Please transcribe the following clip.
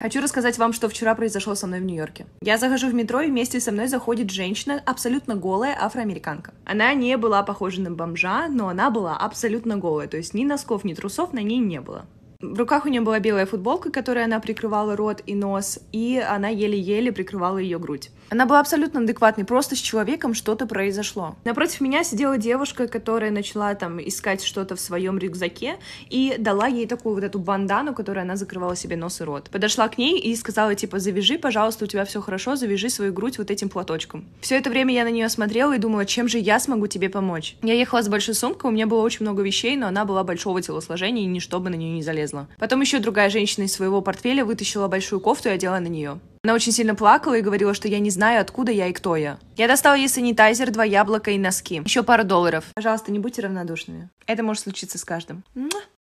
Хочу рассказать вам, что вчера произошло со мной в Нью-Йорке. Я захожу в метро, и вместе со мной заходит женщина, абсолютно голая афроамериканка. Она не была похожа на бомжа, но она была абсолютно голая, то есть ни носков, ни трусов на ней не было. В руках у нее была белая футболка, которой она прикрывала рот и нос, и она еле-еле прикрывала ее грудь. Она была абсолютно адекватной, просто с человеком что-то произошло. Напротив меня сидела девушка, которая начала там искать что-то в своем рюкзаке и дала ей такую вот эту бандану, которой она закрывала себе нос и рот. Подошла к ней и сказала, типа, завяжи, пожалуйста, у тебя все хорошо, завяжи свою грудь вот этим платочком. Все это время я на нее смотрела и думала, чем же я смогу тебе помочь? Я ехала с большой сумкой, у меня было очень много вещей, но она была большого телосложения, и ничто бы на нее не залезло исчезла. Потом еще другая женщина из своего портфеля вытащила большую кофту и одела на нее. Она очень сильно плакала и говорила, что я не знаю, откуда я и кто я. Я достала ей санитайзер, два яблока и носки. Еще пару долларов. Пожалуйста, не будьте равнодушными. Это может случиться с каждым.